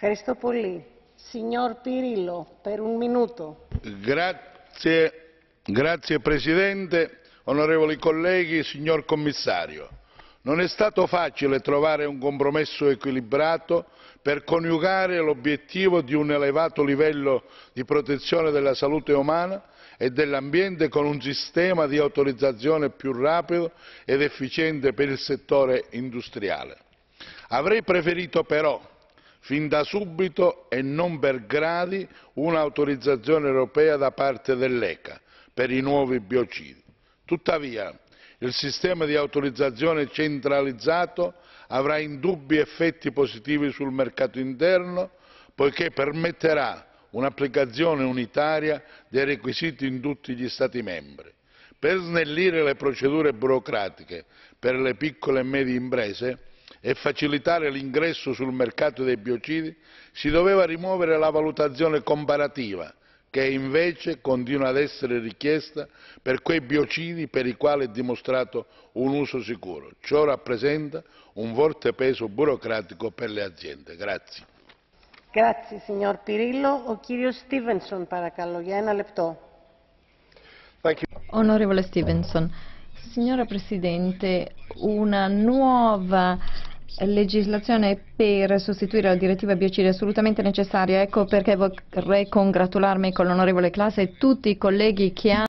Ευχαριστώ πολύ. Signor Pirillo, per un minuto. Grazie, grazie Presidente, onorevoli colleghi, signor Commissario. Non è stato facile trovare un compromesso equilibrato per coniugare l'obiettivo di un elevato livello di protezione della salute umana e dell'ambiente con un sistema di autorizzazione più rapido ed efficiente per il settore industriale. Avrei preferito però fin da subito e non per gradi un'autorizzazione europea da parte dell'ECA per i nuovi biocidi. Tuttavia, il sistema di autorizzazione centralizzato avrà indubbi effetti positivi sul mercato interno poiché permetterà un'applicazione unitaria dei requisiti in tutti gli Stati membri. Per snellire le procedure burocratiche per le piccole e medie imprese e facilitare l'ingresso sul mercato dei biocidi si doveva rimuovere la valutazione comparativa che invece continua ad essere richiesta per quei biocidi per i quali è dimostrato un uso sicuro. ciò rappresenta un forte peso burocratico per le aziende. Grazie. Grazie signor Pirillo. O Onorevole Stevenson, signora Presidente, una nuova legislazione per sostituire la direttiva biocidi è assolutamente necessaria, ecco perché vorrei congratularmi con l'onorevole Classe e tutti i colleghi che hanno